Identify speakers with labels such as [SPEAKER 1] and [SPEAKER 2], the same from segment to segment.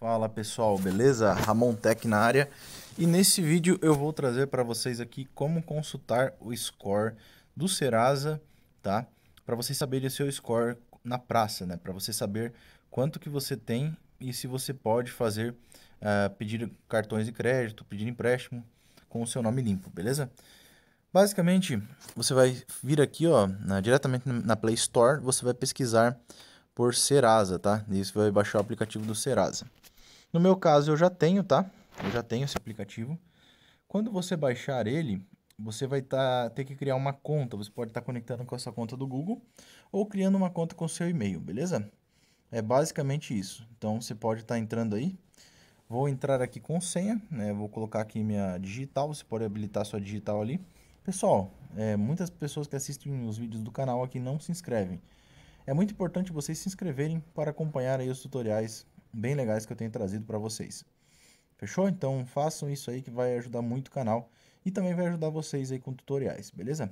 [SPEAKER 1] Fala pessoal, beleza? Ramon Tech na área. E nesse vídeo eu vou trazer para vocês aqui como consultar o score do Serasa, tá? Para você saber o seu score na praça, né? Para você saber quanto que você tem e se você pode fazer uh, pedir cartões de crédito, pedir empréstimo com o seu nome limpo, beleza? Basicamente, você vai vir aqui, ó, na, diretamente na Play Store, você vai pesquisar por Serasa, tá? Isso vai baixar o aplicativo do Serasa. No meu caso, eu já tenho, tá? Eu já tenho esse aplicativo. Quando você baixar ele, você vai tá, ter que criar uma conta. Você pode estar tá conectando com essa conta do Google ou criando uma conta com seu e-mail, beleza? É basicamente isso. Então, você pode estar tá entrando aí. Vou entrar aqui com senha, né? Vou colocar aqui minha digital, você pode habilitar sua digital ali. Pessoal, é, muitas pessoas que assistem os vídeos do canal aqui não se inscrevem. É muito importante vocês se inscreverem para acompanhar aí os tutoriais bem legais que eu tenho trazido para vocês. Fechou? Então façam isso aí que vai ajudar muito o canal e também vai ajudar vocês aí com tutoriais, beleza?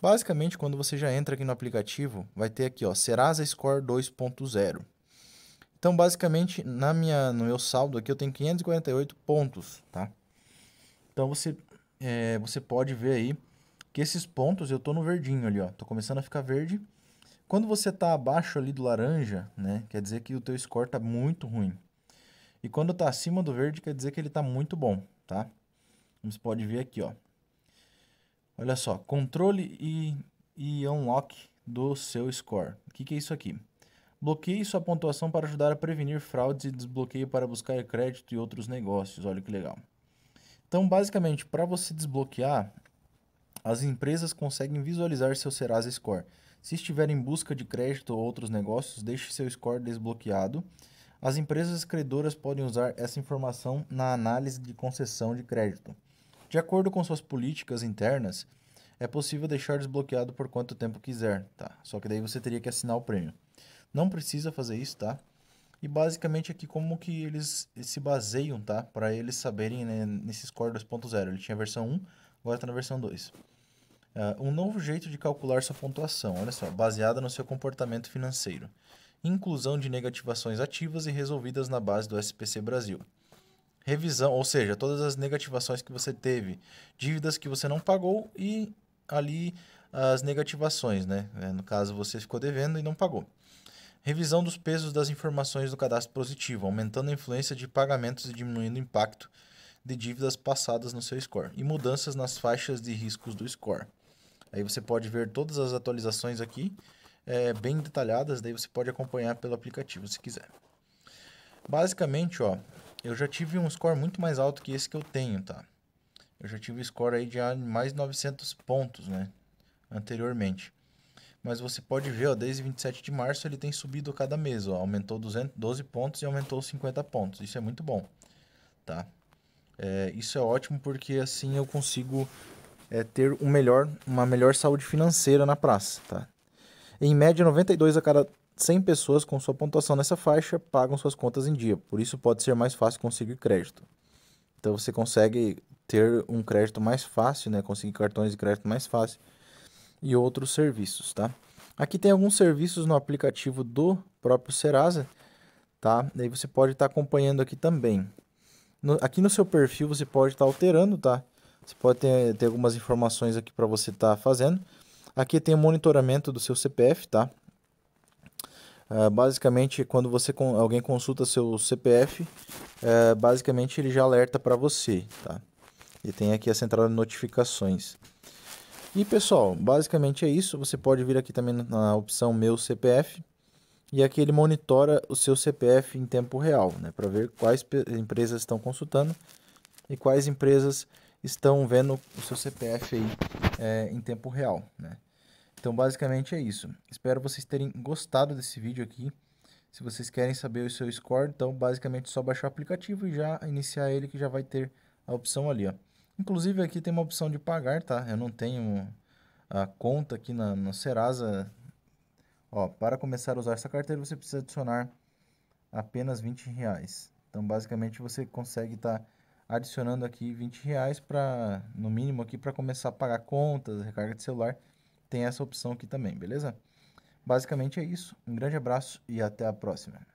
[SPEAKER 1] Basicamente, quando você já entra aqui no aplicativo, vai ter aqui, ó, Serasa Score 2.0. Então, basicamente, na minha, no meu saldo aqui, eu tenho 548 pontos, tá? Então, você, é, você pode ver aí que esses pontos, eu tô no verdinho ali, ó. Tô começando a ficar verde quando você está abaixo ali do laranja, né, quer dizer que o teu score está muito ruim. E quando está acima do verde, quer dizer que ele está muito bom, tá? Você pode ver aqui, ó. Olha só, controle e, e unlock do seu score. O que, que é isso aqui? Bloqueie sua pontuação para ajudar a prevenir fraudes e desbloqueio para buscar crédito e outros negócios. Olha que legal. Então, basicamente, para você desbloquear, as empresas conseguem visualizar seu Serasa Score. Se estiver em busca de crédito ou outros negócios, deixe seu score desbloqueado. As empresas credoras podem usar essa informação na análise de concessão de crédito. De acordo com suas políticas internas, é possível deixar desbloqueado por quanto tempo quiser, tá? Só que daí você teria que assinar o prêmio. Não precisa fazer isso, tá? E basicamente aqui como que eles se baseiam, tá? Para eles saberem né, nesse score 2.0. Ele tinha a versão 1, agora está na versão 2. Uh, um novo jeito de calcular sua pontuação, olha só, baseada no seu comportamento financeiro. Inclusão de negativações ativas e resolvidas na base do SPC Brasil. Revisão, ou seja, todas as negativações que você teve, dívidas que você não pagou e ali as negativações, né? É, no caso, você ficou devendo e não pagou. Revisão dos pesos das informações do cadastro positivo, aumentando a influência de pagamentos e diminuindo o impacto de dívidas passadas no seu score. E mudanças nas faixas de riscos do score. Aí você pode ver todas as atualizações aqui, é, bem detalhadas, daí você pode acompanhar pelo aplicativo se quiser. Basicamente, ó, eu já tive um score muito mais alto que esse que eu tenho, tá? Eu já tive score aí de mais 900 pontos, né? Anteriormente. Mas você pode ver, ó, desde 27 de março ele tem subido cada mês, ó. Aumentou 212 pontos e aumentou 50 pontos. Isso é muito bom, tá? É, isso é ótimo porque assim eu consigo é, ter um melhor, uma melhor saúde financeira na praça. Tá? Em média, 92 a cada 100 pessoas com sua pontuação nessa faixa pagam suas contas em dia, por isso pode ser mais fácil conseguir crédito. Então você consegue ter um crédito mais fácil, né? conseguir cartões de crédito mais fácil e outros serviços. Tá? Aqui tem alguns serviços no aplicativo do próprio Serasa, tá? Daí você pode estar tá acompanhando aqui também. No, aqui no seu perfil você pode estar tá alterando, tá? Você pode ter, ter algumas informações aqui para você estar tá fazendo. Aqui tem o monitoramento do seu CPF, tá? Uh, basicamente, quando você alguém consulta seu CPF, uh, é, basicamente ele já alerta para você, tá? E tem aqui a central de notificações. E pessoal, basicamente é isso. Você pode vir aqui também na opção Meu CPF. E aqui ele monitora o seu CPF em tempo real, né? Para ver quais empresas estão consultando e quais empresas estão vendo o seu CPF aí é, em tempo real, né? Então, basicamente é isso. Espero vocês terem gostado desse vídeo aqui. Se vocês querem saber o seu score, então basicamente é só baixar o aplicativo e já iniciar ele que já vai ter a opção ali, ó. Inclusive aqui tem uma opção de pagar, tá? Eu não tenho a conta aqui na, na Serasa. Ó, para começar a usar essa carteira, você precisa adicionar apenas 20 reais. Então, basicamente, você consegue estar... Tá adicionando aqui 20 reais para, no mínimo aqui, para começar a pagar contas, recarga de celular. Tem essa opção aqui também, beleza? Basicamente é isso. Um grande abraço e até a próxima.